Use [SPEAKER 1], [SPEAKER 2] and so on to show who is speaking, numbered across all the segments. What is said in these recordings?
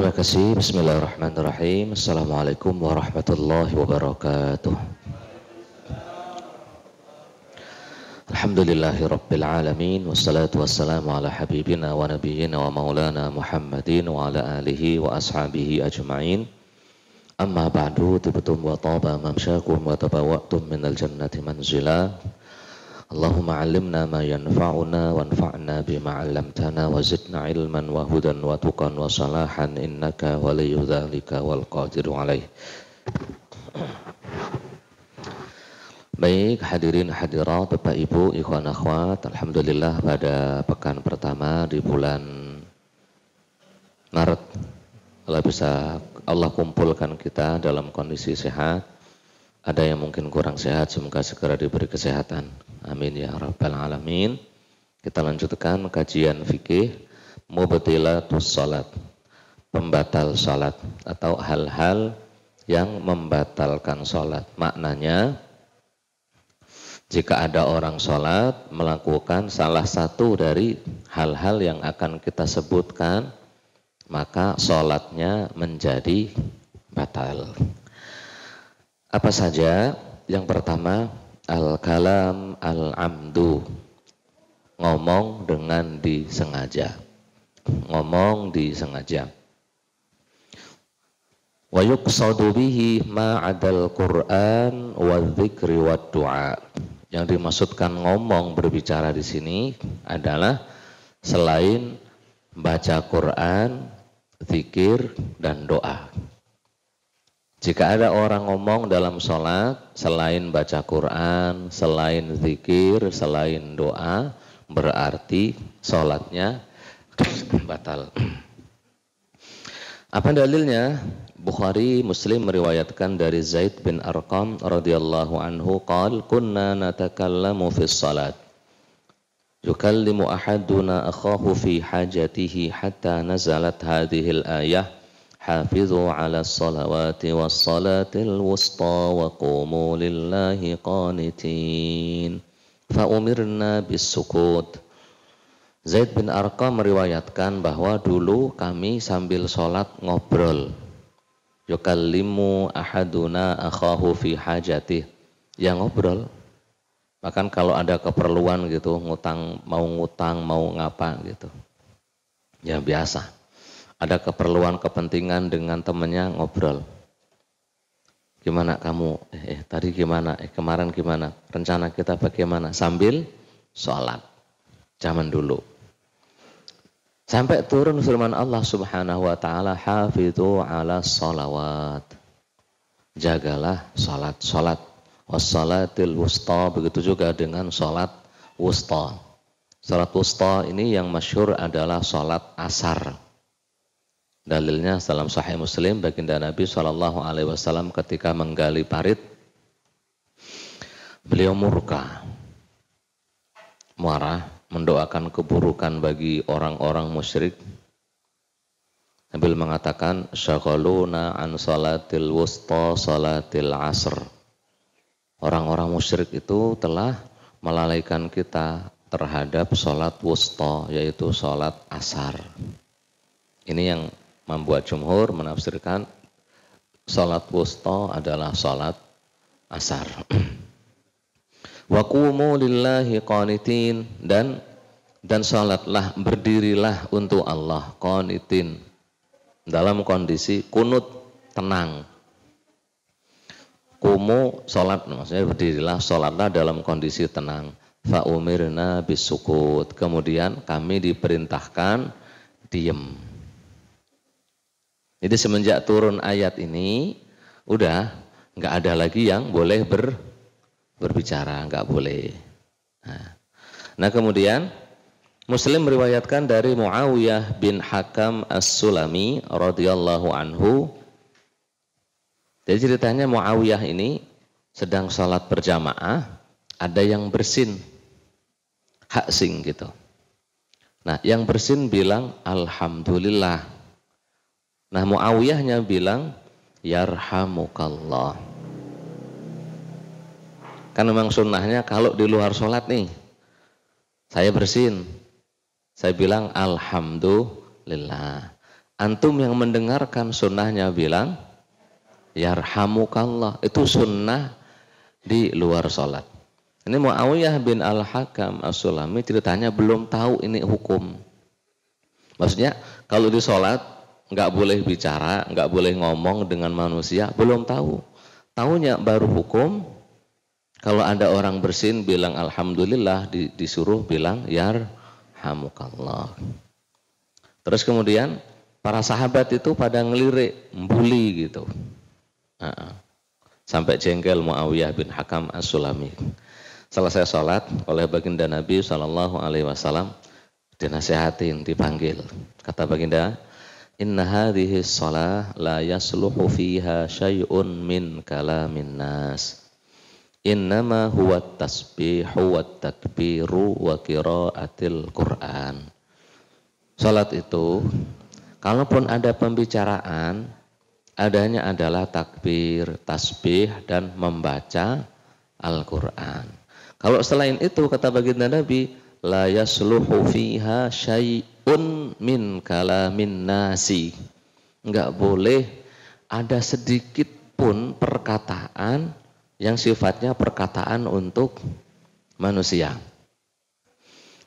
[SPEAKER 1] Terima kasih. Bismillahirrahmanirrahim. Assalamualaikum warahmatullahi wabarakatuh. Alhamdulillahi Rabbil Alamin Wassalatu wassalamu ala habibina wa nabiyina wa maulana Muhammadin Wa ala alihi wa ashabihi ajma'in Amma ba'du tibtum wa taba mamsyakum wa tabawaktum minal jannati manzila Allahumma alimna ma yanfa'una wanfa'na bima 'allamtana wa zidna ilman wa hudan wa tuqan wa salahan innaka waliyyu dzalika wal qadiru alaih. Baik hadirin hadirat Bapak Ibu ikhwan akhwat alhamdulillah pada pekan pertama di bulan Maret Allah bisa Allah kumpulkan kita dalam kondisi sehat ada yang mungkin kurang sehat semoga segera diberi kesehatan. Amin ya rabbal alamin. Kita lanjutkan kajian fikih tuh salat. Pembatal salat atau hal-hal yang membatalkan salat. Maknanya jika ada orang sholat melakukan salah satu dari hal-hal yang akan kita sebutkan maka sholatnya menjadi batal. Apa saja? Yang pertama, al-kalam al-amdu. Ngomong dengan disengaja. Ngomong disengaja. Wa yuqsadu bihi adal Qur'an wa dzikri wa du'a. Yang dimaksudkan ngomong berbicara di sini adalah selain baca Quran, zikir dan doa jika ada orang ngomong dalam sholat, selain baca Quran, selain zikir, selain doa, berarti sholatnya batal. Apa dalilnya? Bukhari Muslim meriwayatkan dari Zaid bin Arqam radhiyallahu anhu qal kunna natakallamu fi salat yukallimu ahaduna akhahu fi hajatihi hatta nazalat al ayah حافظوا على الصلوات والصلاة الوسطى وقوموا لله قانتين فأمرنا بالسكوت Zaid bin Arqa meriwayatkan bahwa dulu kami sambil sholat ngobrol. Yukallimu ahaduna akhahu fi hajatih. Ya ngobrol. Bahkan kalau ada keperluan gitu, ngutang, mau ngutang, mau ngapa gitu. Ya biasa ada keperluan kepentingan dengan temennya ngobrol. Gimana kamu? Eh, eh tadi gimana? Eh kemarin gimana? Rencana kita bagaimana? Sambil sholat. Zaman dulu. Sampai turun firman Allah subhanahu wa ta'ala Hafidhu ala sholawat. Jagalah sholat. Sholat. Wassalatil wusta. Begitu juga dengan sholat wusta. Sholat wusta ini yang masyur adalah sholat asar. Dalilnya dalam Sahih Muslim baginda Nabi saw ketika menggali parit beliau murka marah mendoakan keburukan bagi orang-orang musyrik Nabi mengatakan Syakaluna an salatil wusta salatil asr orang-orang musyrik itu telah melalaikan kita terhadap sholat wusta yaitu sholat asar ini yang membuat jumhur menafsirkan salat wusta adalah salat asar. Wa qumu lillahi qanitin dan dan salatlah berdirilah untuk Allah qanitin dalam kondisi kunut tenang. Kumu salat maksudnya berdirilah salatlah dalam kondisi tenang. Fa umirna bisukut. Kemudian kami diperintahkan diem jadi semenjak turun ayat ini, udah nggak ada lagi yang boleh ber, berbicara, nggak boleh. Nah, nah kemudian Muslim meriwayatkan dari Muawiyah bin Hakam As-Sulami radhiyallahu anhu. Jadi ceritanya Muawiyah ini sedang sholat berjamaah, ada yang bersin, haksing gitu. Nah, yang bersin bilang alhamdulillah Nah Muawiyahnya bilang, Yarhamukallah. Kan memang sunnahnya kalau di luar sholat nih, saya bersin. Saya bilang, Alhamdulillah. Antum yang mendengarkan sunnahnya bilang, Yarhamukallah. Itu sunnah di luar sholat. Ini Muawiyah bin Al-Hakam As-Sulami ceritanya belum tahu ini hukum. Maksudnya kalau di sholat nggak boleh bicara, nggak boleh ngomong dengan manusia, belum tahu. Tahunya baru hukum. Kalau ada orang bersin bilang alhamdulillah, di, disuruh bilang yar hamukallah. Terus kemudian para sahabat itu pada ngelirik, membuli gitu. Nah, sampai jengkel Muawiyah bin Hakam As-Sulami. saya sholat oleh baginda Nabi Shallallahu Alaihi Wasallam dinasehatin, dipanggil. Kata baginda, Inna hadhihi salah la yasluhu fiha syai'un min kalamin nas. Innama huwa tasbihu wa takbiru wa kiraatil Qur'an. Salat itu kalaupun ada pembicaraan adanya adalah takbir, tasbih dan membaca Al-Qur'an. Kalau selain itu kata baginda Nabi la yasluhu fiha syai' pun min kalamin nasi. Enggak boleh ada sedikit pun perkataan yang sifatnya perkataan untuk manusia.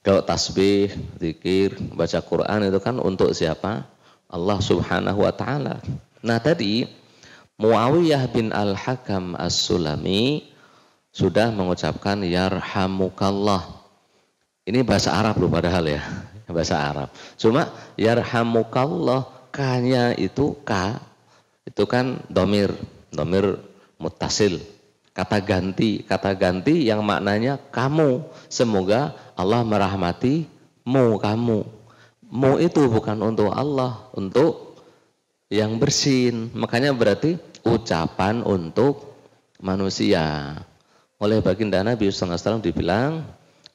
[SPEAKER 1] Kalau tasbih, zikir, baca Quran itu kan untuk siapa? Allah Subhanahu wa taala. Nah, tadi Muawiyah bin Al-Hakam As-Sulami sudah mengucapkan yarhamukallah. Ini bahasa Arab loh padahal ya bahasa Arab. Cuma yarhamukallah kanya itu ka itu kan domir, domir mutasil. Kata ganti, kata ganti yang maknanya kamu. Semoga Allah merahmati mu kamu. Mu itu bukan untuk Allah, untuk yang bersin. Makanya berarti ucapan untuk manusia. Oleh baginda Nabi Sallallahu Alaihi Wasallam dibilang,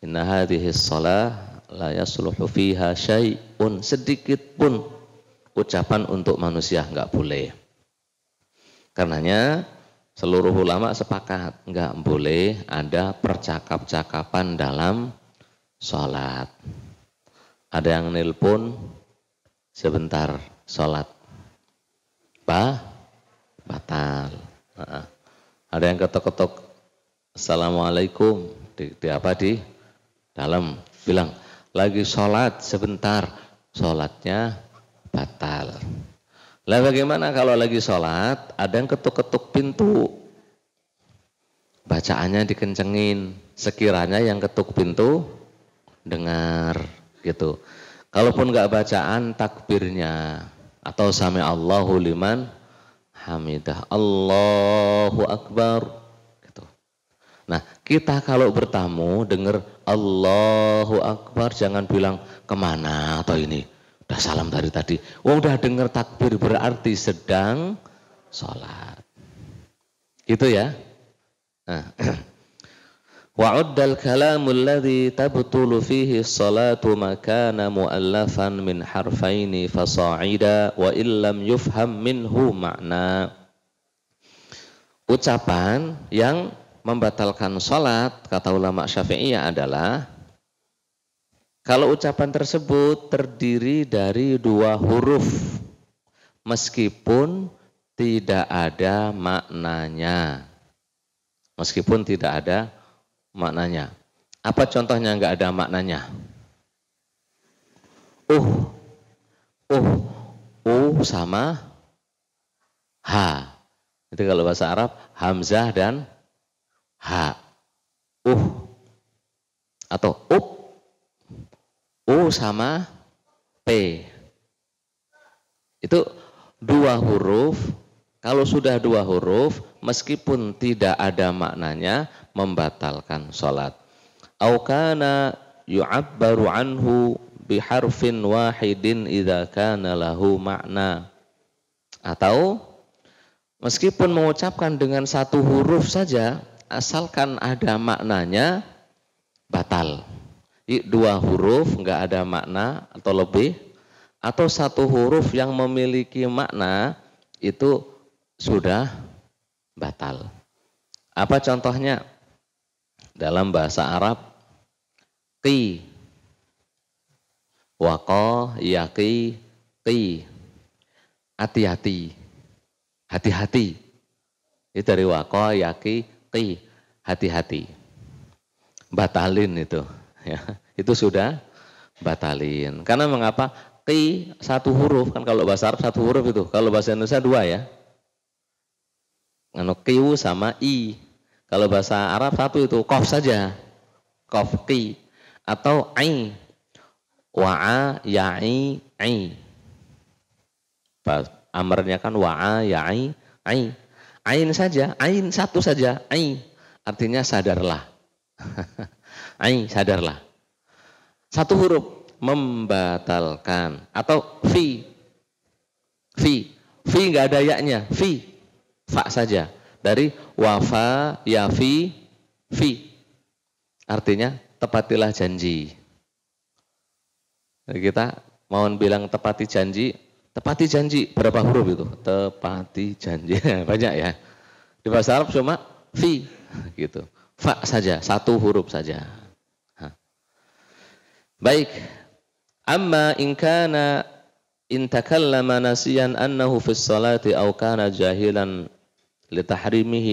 [SPEAKER 1] Inna hadhihi salah la yasluhu fiha syai'un sedikit pun ucapan untuk manusia enggak boleh. Karenanya seluruh ulama sepakat enggak boleh ada percakap-cakapan dalam sholat. Ada yang nelpon sebentar sholat, bah batal. ada yang ketok-ketok assalamualaikum di, di apa di dalam bilang lagi sholat sebentar, sholatnya batal. Lah bagaimana kalau lagi sholat, ada yang ketuk-ketuk pintu. Bacaannya dikencengin, sekiranya yang ketuk pintu dengar gitu. Kalaupun nggak bacaan takbirnya atau sami Allahu liman hamidah Allahu akbar Nah, kita kalau bertamu dengar Allahu Akbar jangan bilang kemana atau ini. Udah salam dari tadi. Oh, udah dengar takbir berarti sedang sholat. Gitu ya. Nah. وعد الكلام الذي تبطل fihi salatu ما muallafan min harfaini حرفين فصاعدا وإن لم يفهم ucapan yang membatalkan sholat, kata ulama syafi'i ya adalah kalau ucapan tersebut terdiri dari dua huruf meskipun tidak ada maknanya. Meskipun tidak ada maknanya. Apa contohnya nggak ada maknanya? Uh, uh, uh sama h Itu kalau bahasa Arab, hamzah dan H uh atau up u sama p itu dua huruf kalau sudah dua huruf meskipun tidak ada maknanya membatalkan sholat aukana yu'abbaru anhu biharfin wahidin idha kana lahu makna atau meskipun mengucapkan dengan satu huruf saja asalkan ada maknanya batal. Dua huruf nggak ada makna atau lebih atau satu huruf yang memiliki makna itu sudah batal. Apa contohnya? Dalam bahasa Arab ti, wako, yaki ti, hati-hati hati-hati itu dari wako, yaki hati, hati-hati. Batalin itu. Ya, itu sudah batalin. Karena mengapa? T satu huruf kan kalau bahasa Arab satu huruf itu. Kalau bahasa Indonesia dua ya. Anu kiu sama i. Kalau bahasa Arab satu itu kof saja. Kof ki atau ya, i, Wa'a ya'i ai. Amarnya kan wa'a ya'i ai. Ain saja, ain satu saja, ain. Artinya sadarlah. ain, sadarlah. Satu huruf membatalkan atau fi. Fi. Fi enggak ada yaknya, fi. Fa saja. Dari wafa yafi fi. Artinya tepatilah janji. Kita mohon bilang tepati janji Tepati janji berapa huruf itu? Tepati janji banyak ya. Di bahasa Arab cuma fi gitu. Fa saja, satu huruf saja. Baik. Amma in kana in takallama nasiyan annahu fi salati aw kana jahilan li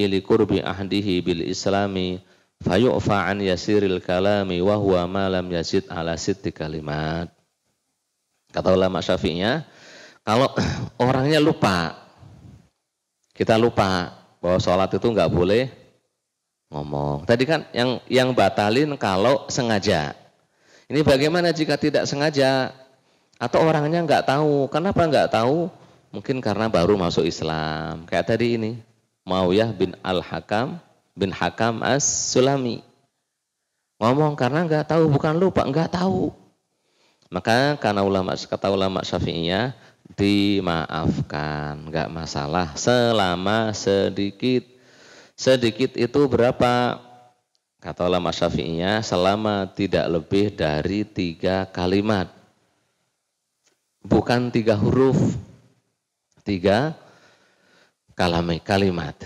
[SPEAKER 1] li kurbi ahdihi bil islami fayu'fa an yasiril kalami wa huwa ma lam yasid ala sitti kalimat. Kata ulama syafiinya. Kalau orangnya lupa, kita lupa bahwa sholat itu nggak boleh ngomong. Tadi kan yang yang batalin kalau sengaja. Ini bagaimana jika tidak sengaja atau orangnya nggak tahu? Kenapa nggak tahu? Mungkin karena baru masuk Islam. Kayak tadi ini Mauyah bin Al Hakam bin Hakam as Sulami ngomong karena nggak tahu bukan lupa nggak tahu. Maka karena ulama kata ulama Syafi'iyah dimaafkan, nggak masalah selama sedikit. Sedikit itu berapa? Kata ulama syafi'inya selama tidak lebih dari tiga kalimat. Bukan tiga huruf, tiga kalami, kalimat.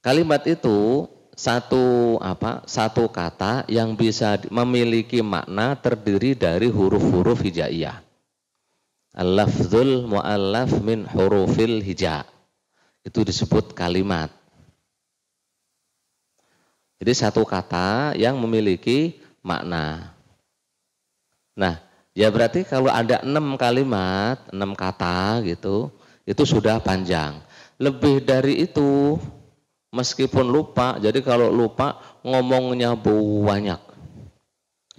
[SPEAKER 1] Kalimat itu satu apa satu kata yang bisa memiliki makna terdiri dari huruf-huruf hijaiyah. Al-lafzul mu'allaf min hurufil hija. Itu disebut kalimat. Jadi satu kata yang memiliki makna. Nah, ya berarti kalau ada enam kalimat, enam kata gitu, itu sudah panjang. Lebih dari itu, meskipun lupa, jadi kalau lupa ngomongnya banyak.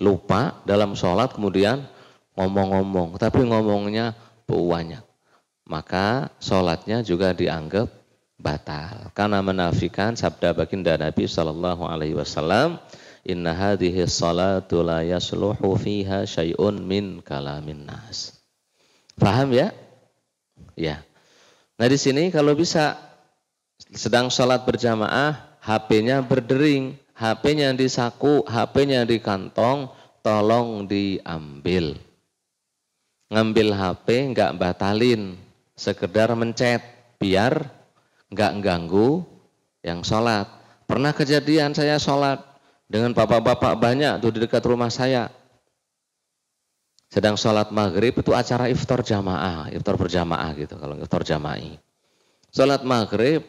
[SPEAKER 1] Lupa dalam sholat kemudian ngomong-ngomong, tapi ngomongnya banyak. Maka sholatnya juga dianggap batal karena menafikan sabda baginda Nabi Shallallahu Alaihi Wasallam inna hadhihi salatu la yasluhu fiha syai'un min kalamin nas paham ya ya nah di sini kalau bisa sedang sholat berjamaah HP-nya berdering HP-nya di saku HP-nya di kantong tolong diambil ngambil HP nggak batalin, sekedar mencet biar nggak ganggu yang sholat. Pernah kejadian saya sholat dengan bapak-bapak banyak tuh di dekat rumah saya. Sedang sholat maghrib itu acara iftar jamaah, iftar berjamaah gitu kalau iftar jama'i. Sholat maghrib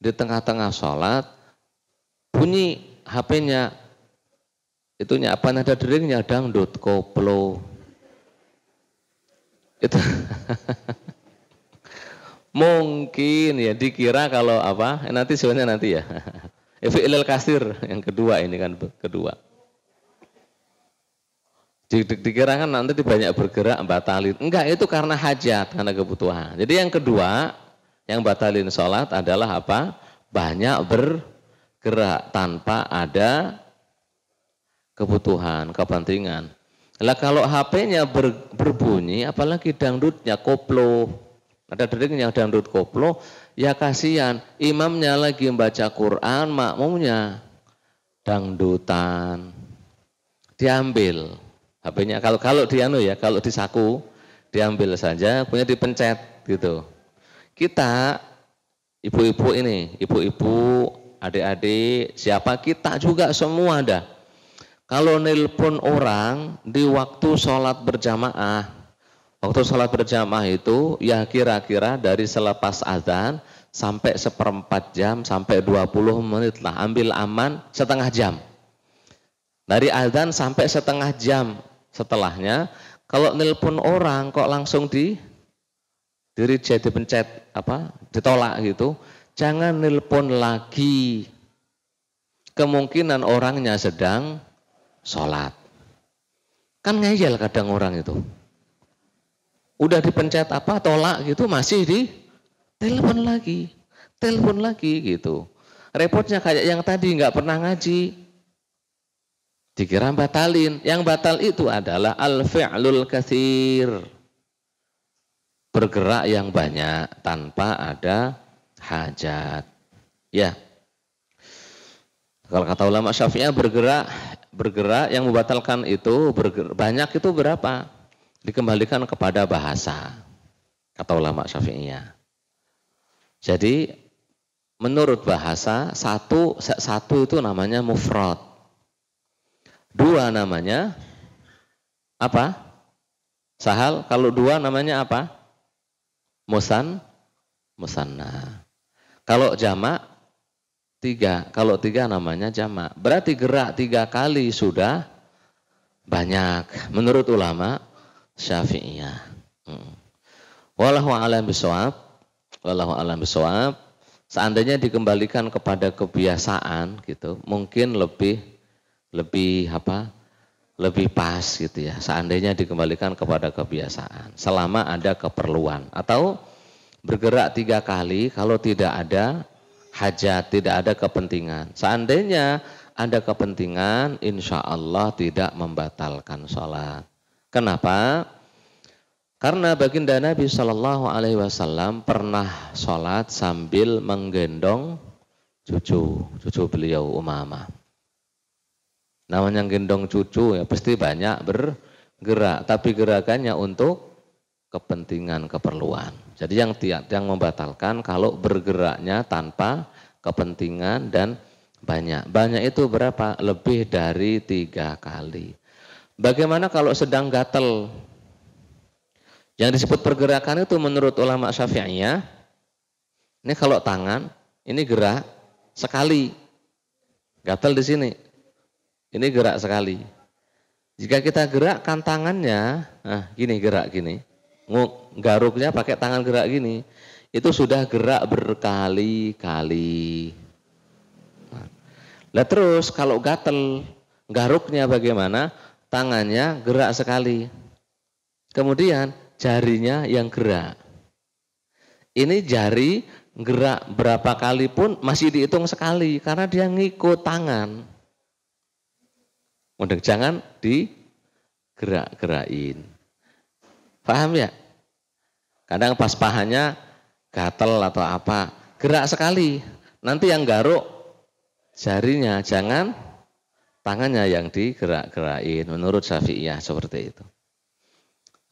[SPEAKER 1] di tengah-tengah sholat bunyi HP-nya itu nyapa nada deringnya dangdut koplo itu. Mungkin ya dikira kalau apa? Eh, nanti sebenarnya nanti ya. Eh, fi'lil kasir yang kedua ini kan kedua. Dikira kan nanti banyak bergerak batalin. Enggak, itu karena hajat, karena kebutuhan. Jadi yang kedua, yang batalin sholat adalah apa? Banyak bergerak tanpa ada kebutuhan, kepentingan. Lah kalau HP-nya ber, berbunyi, apalagi dangdutnya koplo, ada detiknya dangdut koplo, ya kasihan. Imamnya lagi membaca Quran, makmumnya dangdutan. Diambil HP-nya. Kalau kalau di dianu ya, kalau di saku diambil saja, punya dipencet gitu. Kita ibu-ibu ini, ibu-ibu, adik-adik, siapa kita juga semua dah kalau nelpon orang di waktu sholat berjamaah, waktu sholat berjamaah itu ya kira-kira dari selepas azan sampai seperempat jam sampai 20 menit lah ambil aman setengah jam. Dari azan sampai setengah jam setelahnya kalau nelpon orang kok langsung di diri jadi pencet apa ditolak gitu jangan nelpon lagi kemungkinan orangnya sedang sholat. Kan ngeyel kadang orang itu. Udah dipencet apa, tolak gitu, masih di telepon lagi. Telepon lagi gitu. Repotnya kayak yang tadi, nggak pernah ngaji. Dikira batalin. Yang batal itu adalah al-fi'lul kathir. Bergerak yang banyak tanpa ada hajat. Ya. Kalau kata ulama syafi'ah bergerak bergerak yang membatalkan itu bergerak, banyak itu berapa? Dikembalikan kepada bahasa kata ulama syafi'iyah. Jadi menurut bahasa satu satu itu namanya mufrad. Dua namanya apa? Sahal kalau dua namanya apa? Musan musanna. Kalau jamak tiga. Kalau tiga namanya jamak. Berarti gerak tiga kali sudah banyak. Menurut ulama syafi'iyah. Hmm. alam bisawab. walau alam bisawab. Seandainya dikembalikan kepada kebiasaan gitu, mungkin lebih lebih apa? lebih pas gitu ya. Seandainya dikembalikan kepada kebiasaan, selama ada keperluan atau bergerak tiga kali, kalau tidak ada hajat, tidak ada kepentingan. Seandainya ada kepentingan, insya Allah tidak membatalkan sholat. Kenapa? Karena baginda Nabi Shallallahu Alaihi Wasallam pernah sholat sambil menggendong cucu, cucu beliau Umama. Namanya gendong cucu ya pasti banyak bergerak, tapi gerakannya untuk kepentingan keperluan. Jadi yang yang membatalkan kalau bergeraknya tanpa kepentingan dan banyak. Banyak itu berapa? Lebih dari tiga kali. Bagaimana kalau sedang gatel? Yang disebut pergerakan itu menurut ulama syafi'iyah, ini kalau tangan, ini gerak sekali. Gatel di sini. Ini gerak sekali. Jika kita gerakkan tangannya, nah gini gerak gini garuknya pakai tangan gerak gini itu sudah gerak berkali-kali. Nah, terus kalau gatel garuknya bagaimana? Tangannya gerak sekali. Kemudian jarinya yang gerak. Ini jari gerak berapa kali pun masih dihitung sekali karena dia ngikut tangan. Jangan digerak-gerakin. Paham ya? Kadang pas pahanya gatel atau apa, gerak sekali. Nanti yang garuk jarinya, jangan tangannya yang digerak-gerakin. Menurut Syafi'iyah seperti itu.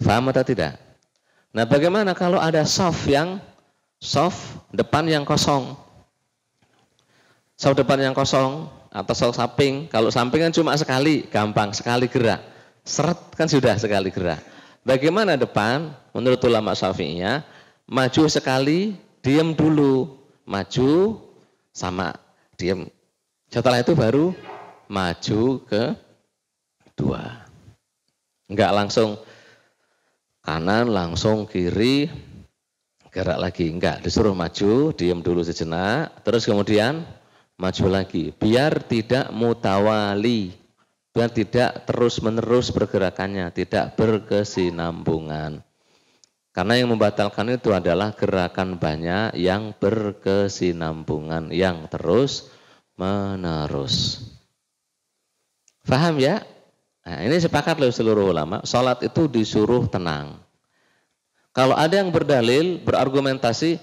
[SPEAKER 1] Faham atau tidak? Nah bagaimana kalau ada soft yang soft depan yang kosong? Soft depan yang kosong atau soft samping. Kalau samping kan cuma sekali, gampang sekali gerak. Seret kan sudah sekali gerak. Bagaimana depan? Menurut ulama syafi'inya, maju sekali, diam dulu. Maju, sama, diam. Setelah itu baru maju ke dua. Enggak langsung kanan, langsung kiri, gerak lagi. Enggak, disuruh maju, diam dulu sejenak, terus kemudian maju lagi. Biar tidak mutawali biar tidak terus-menerus pergerakannya, tidak berkesinambungan. Karena yang membatalkan itu adalah gerakan banyak yang berkesinambungan, yang terus menerus. Faham ya? Nah, ini sepakat oleh seluruh ulama, sholat itu disuruh tenang. Kalau ada yang berdalil, berargumentasi,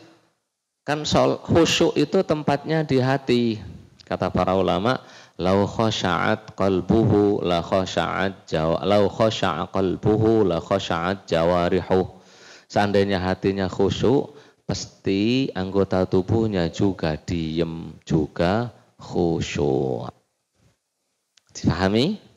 [SPEAKER 1] kan khusyuk itu tempatnya di hati, kata para ulama Lau khasha'at qalbuhu la khasha'at jawa lau khoshaat qalbuhu la khasha'at jawarihu. Seandainya hatinya khusyuk, pasti anggota tubuhnya juga diem, juga khusyuk. Dipahami?